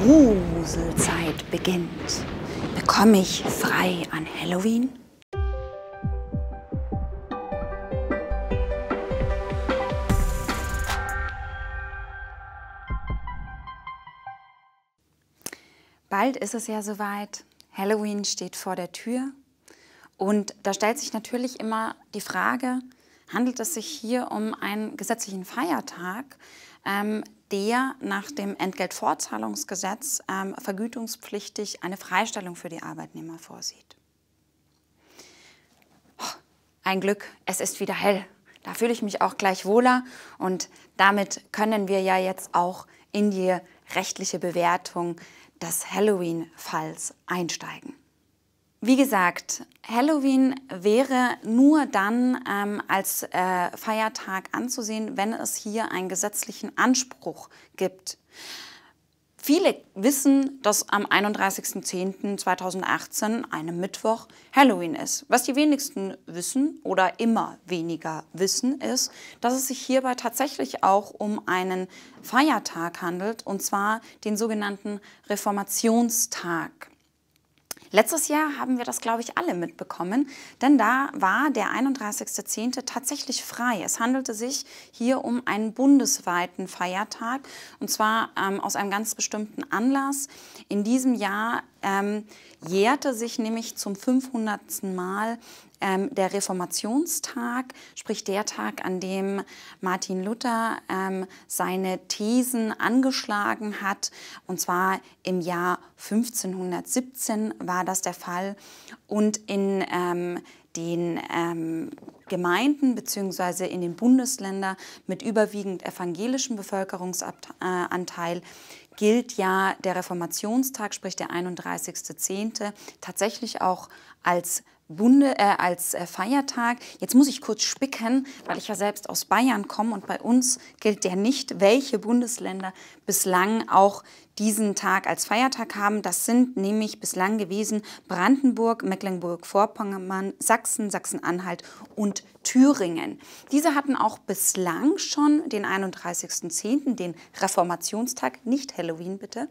Gruselzeit beginnt. Bekomme ich frei an Halloween? Bald ist es ja soweit. Halloween steht vor der Tür. Und da stellt sich natürlich immer die Frage, handelt es sich hier um einen gesetzlichen Feiertag? ähm, der nach dem Entgeltvorzahlungsgesetz ähm, vergütungspflichtig eine Freistellung für die Arbeitnehmer vorsieht. Oh, ein Glück, es ist wieder hell. Da fühle ich mich auch gleich wohler und damit können wir ja jetzt auch in die rechtliche Bewertung des Halloween-Falls einsteigen. Wie gesagt, Halloween wäre nur dann ähm, als äh, Feiertag anzusehen, wenn es hier einen gesetzlichen Anspruch gibt. Viele wissen, dass am 31.10.2018, einem Mittwoch, Halloween ist. Was die wenigsten wissen oder immer weniger wissen, ist, dass es sich hierbei tatsächlich auch um einen Feiertag handelt, und zwar den sogenannten Reformationstag. Letztes Jahr haben wir das, glaube ich, alle mitbekommen, denn da war der 31.10. tatsächlich frei. Es handelte sich hier um einen bundesweiten Feiertag und zwar ähm, aus einem ganz bestimmten Anlass. In diesem Jahr ähm, jährte sich nämlich zum 500. Mal ähm, der Reformationstag, sprich der Tag, an dem Martin Luther ähm, seine Thesen angeschlagen hat. Und zwar im Jahr 1517 war das der Fall. Und in ähm, den ähm, Gemeinden bzw. in den Bundesländern mit überwiegend evangelischem Bevölkerungsanteil gilt ja der Reformationstag, sprich der 31.10., tatsächlich auch als Bunde, äh, als äh, Feiertag. Jetzt muss ich kurz spicken, weil ich ja selbst aus Bayern komme und bei uns gilt der nicht, welche Bundesländer bislang auch diesen Tag als Feiertag haben. Das sind nämlich bislang gewesen Brandenburg, Mecklenburg-Vorpommern, Sachsen, Sachsen-Anhalt und Thüringen. Diese hatten auch bislang schon den 31.10., den Reformationstag, nicht Halloween bitte,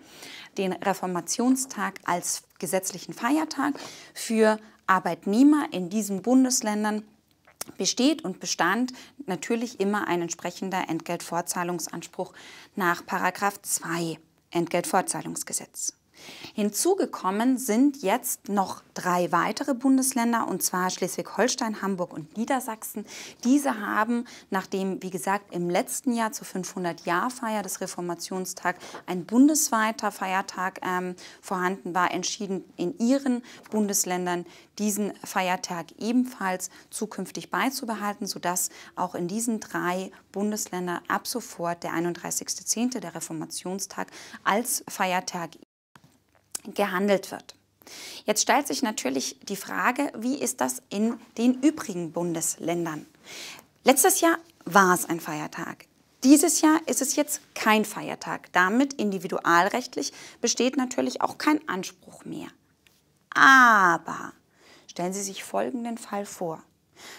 den Reformationstag als gesetzlichen Feiertag für Arbeitnehmer in diesen Bundesländern besteht und bestand natürlich immer ein entsprechender Entgeltvorzahlungsanspruch nach Paragraph 2 Entgeltvorzahlungsgesetz. Hinzugekommen sind jetzt noch drei weitere Bundesländer, und zwar Schleswig-Holstein, Hamburg und Niedersachsen. Diese haben, nachdem, wie gesagt, im letzten Jahr zur 500-Jahr-Feier des Reformationstags ein bundesweiter Feiertag ähm, vorhanden war, entschieden, in ihren Bundesländern diesen Feiertag ebenfalls zukünftig beizubehalten, sodass auch in diesen drei Bundesländern ab sofort der 31.10., der Reformationstag, als Feiertag gehandelt wird. Jetzt stellt sich natürlich die Frage, wie ist das in den übrigen Bundesländern? Letztes Jahr war es ein Feiertag. Dieses Jahr ist es jetzt kein Feiertag. Damit individualrechtlich besteht natürlich auch kein Anspruch mehr. Aber stellen Sie sich folgenden Fall vor.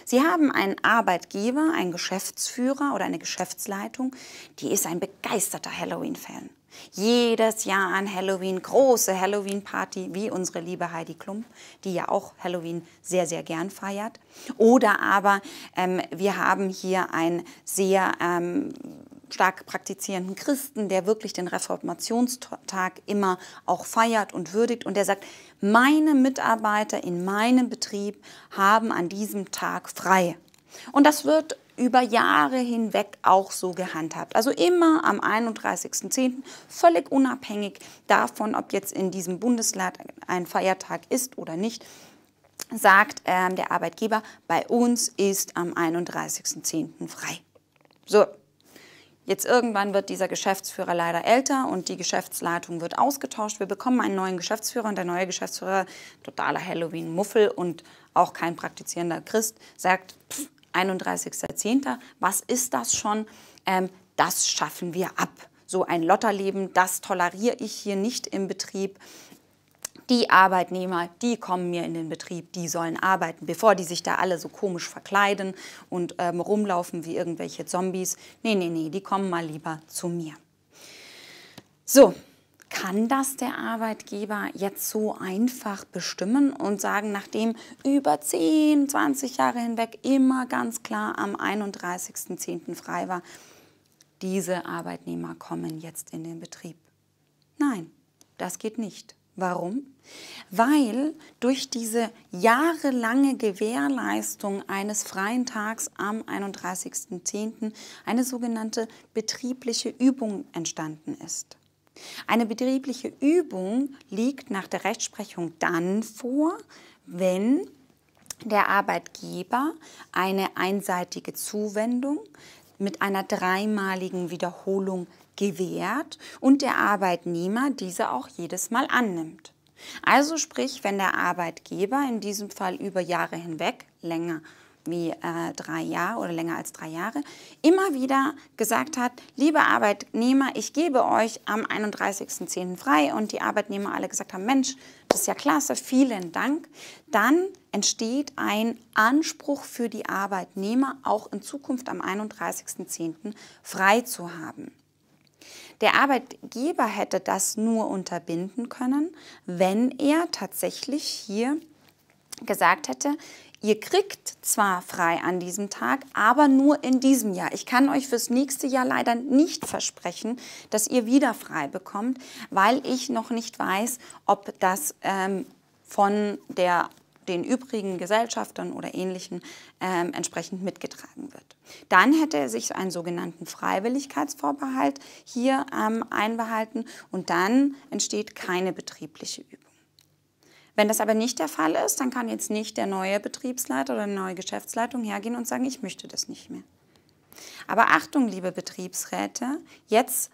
Sie haben einen Arbeitgeber, einen Geschäftsführer oder eine Geschäftsleitung, die ist ein begeisterter Halloween-Fan. Jedes Jahr an Halloween, große Halloween-Party, wie unsere liebe Heidi Klum, die ja auch Halloween sehr, sehr gern feiert. Oder aber ähm, wir haben hier einen sehr ähm, stark praktizierenden Christen, der wirklich den Reformationstag immer auch feiert und würdigt und der sagt, meine Mitarbeiter in meinem Betrieb haben an diesem Tag frei. Und das wird über Jahre hinweg auch so gehandhabt. Also immer am 31.10. völlig unabhängig davon, ob jetzt in diesem Bundesland ein Feiertag ist oder nicht sagt äh, der Arbeitgeber, bei uns ist am 31.10. frei. So, Jetzt irgendwann wird dieser Geschäftsführer leider älter und die Geschäftsleitung wird ausgetauscht. Wir bekommen einen neuen Geschäftsführer und der neue Geschäftsführer, totaler Halloween-Muffel und auch kein praktizierender Christ, sagt, pff, 31.10. Was ist das schon? Ähm, das schaffen wir ab. So ein Lotterleben, das toleriere ich hier nicht im Betrieb. Die Arbeitnehmer, die kommen mir in den Betrieb, die sollen arbeiten, bevor die sich da alle so komisch verkleiden und ähm, rumlaufen wie irgendwelche Zombies. Nee, nee, nee, die kommen mal lieber zu mir. So, kann das der Arbeitgeber jetzt so einfach bestimmen und sagen, nachdem über 10, 20 Jahre hinweg immer ganz klar am 31.10. frei war, diese Arbeitnehmer kommen jetzt in den Betrieb? Nein, das geht nicht. Warum? Weil durch diese jahrelange Gewährleistung eines freien Tags am 31.10. eine sogenannte betriebliche Übung entstanden ist. Eine betriebliche Übung liegt nach der Rechtsprechung dann vor, wenn der Arbeitgeber eine einseitige Zuwendung mit einer dreimaligen Wiederholung gewährt und der Arbeitnehmer diese auch jedes Mal annimmt. Also sprich, wenn der Arbeitgeber in diesem Fall über Jahre hinweg länger wie äh, drei Jahre oder länger als drei Jahre, immer wieder gesagt hat, liebe Arbeitnehmer, ich gebe euch am 31.10. frei und die Arbeitnehmer alle gesagt haben, Mensch, das ist ja klasse, vielen Dank, dann entsteht ein Anspruch für die Arbeitnehmer, auch in Zukunft am 31.10. frei zu haben. Der Arbeitgeber hätte das nur unterbinden können, wenn er tatsächlich hier gesagt hätte, ihr kriegt zwar frei an diesem Tag, aber nur in diesem Jahr. Ich kann euch fürs nächste Jahr leider nicht versprechen, dass ihr wieder frei bekommt, weil ich noch nicht weiß, ob das ähm, von der, den übrigen Gesellschaftern oder Ähnlichen ähm, entsprechend mitgetragen wird. Dann hätte er sich einen sogenannten Freiwilligkeitsvorbehalt hier ähm, einbehalten und dann entsteht keine betriebliche Übung. Wenn das aber nicht der Fall ist, dann kann jetzt nicht der neue Betriebsleiter oder eine neue Geschäftsleitung hergehen und sagen, ich möchte das nicht mehr. Aber Achtung, liebe Betriebsräte, jetzt,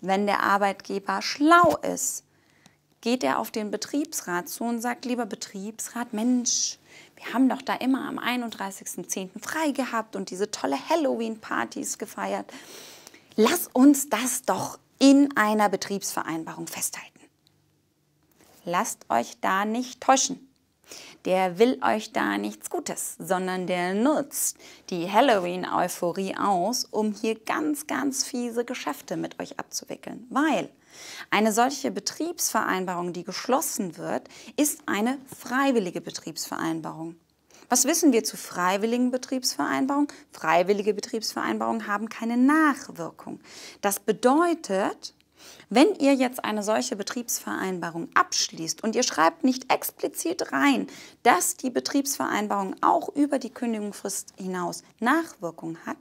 wenn der Arbeitgeber schlau ist, geht er auf den Betriebsrat zu und sagt, lieber Betriebsrat, Mensch, wir haben doch da immer am 31.10. frei gehabt und diese tolle Halloween-Partys gefeiert. Lass uns das doch in einer Betriebsvereinbarung festhalten. Lasst euch da nicht täuschen. Der will euch da nichts Gutes, sondern der nutzt die Halloween-Euphorie aus, um hier ganz, ganz fiese Geschäfte mit euch abzuwickeln. Weil eine solche Betriebsvereinbarung, die geschlossen wird, ist eine freiwillige Betriebsvereinbarung. Was wissen wir zu freiwilligen Betriebsvereinbarungen? Freiwillige Betriebsvereinbarungen haben keine Nachwirkung. Das bedeutet, wenn ihr jetzt eine solche Betriebsvereinbarung abschließt und ihr schreibt nicht explizit rein, dass die Betriebsvereinbarung auch über die Kündigungsfrist hinaus Nachwirkung hat,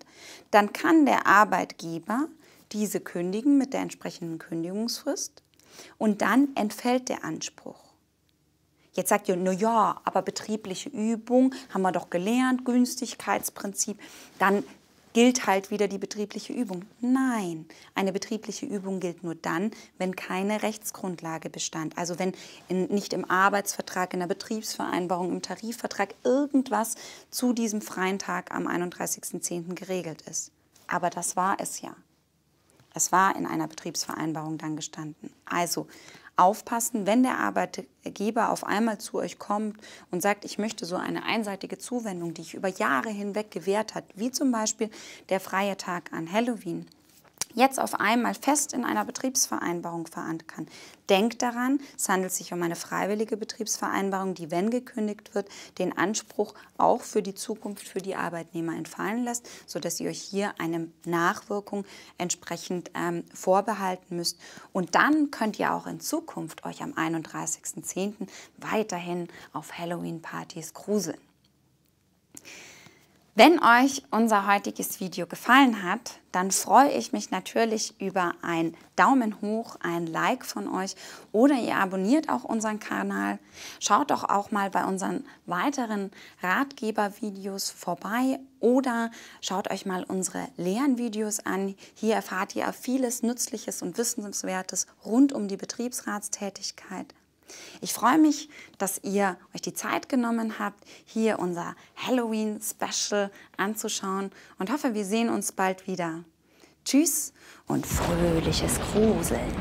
dann kann der Arbeitgeber diese kündigen mit der entsprechenden Kündigungsfrist und dann entfällt der Anspruch. Jetzt sagt ihr, na ja, aber betriebliche Übung haben wir doch gelernt, Günstigkeitsprinzip, dann gilt halt wieder die betriebliche Übung. Nein, eine betriebliche Übung gilt nur dann, wenn keine Rechtsgrundlage bestand. Also wenn in, nicht im Arbeitsvertrag, in der Betriebsvereinbarung, im Tarifvertrag irgendwas zu diesem freien Tag am 31.10. geregelt ist. Aber das war es ja. Es war in einer Betriebsvereinbarung dann gestanden. Also aufpassen, wenn der Arbeitgeber auf einmal zu euch kommt und sagt, ich möchte so eine einseitige Zuwendung, die ich über Jahre hinweg gewährt hat, wie zum Beispiel der freie Tag an Halloween jetzt auf einmal fest in einer Betriebsvereinbarung verankern. Denkt daran, es handelt sich um eine freiwillige Betriebsvereinbarung, die, wenn gekündigt wird, den Anspruch auch für die Zukunft für die Arbeitnehmer entfallen lässt, sodass ihr euch hier eine Nachwirkung entsprechend ähm, vorbehalten müsst. Und dann könnt ihr auch in Zukunft euch am 31.10. weiterhin auf Halloween-Partys gruseln. Wenn euch unser heutiges Video gefallen hat, dann freue ich mich natürlich über einen Daumen hoch, ein Like von euch oder ihr abonniert auch unseren Kanal. Schaut doch auch mal bei unseren weiteren Ratgeber-Videos vorbei oder schaut euch mal unsere Lernvideos an. Hier erfahrt ihr vieles Nützliches und Wissenswertes rund um die Betriebsratstätigkeit. Ich freue mich, dass ihr euch die Zeit genommen habt, hier unser Halloween-Special anzuschauen und hoffe, wir sehen uns bald wieder. Tschüss und fröhliches Gruseln.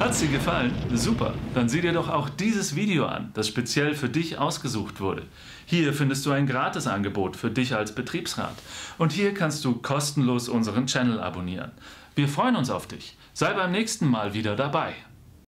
Hat's dir gefallen? Super. Dann sieh dir doch auch dieses Video an, das speziell für dich ausgesucht wurde. Hier findest du ein gratis Angebot für dich als Betriebsrat. Und hier kannst du kostenlos unseren Channel abonnieren. Wir freuen uns auf dich. Sei beim nächsten Mal wieder dabei.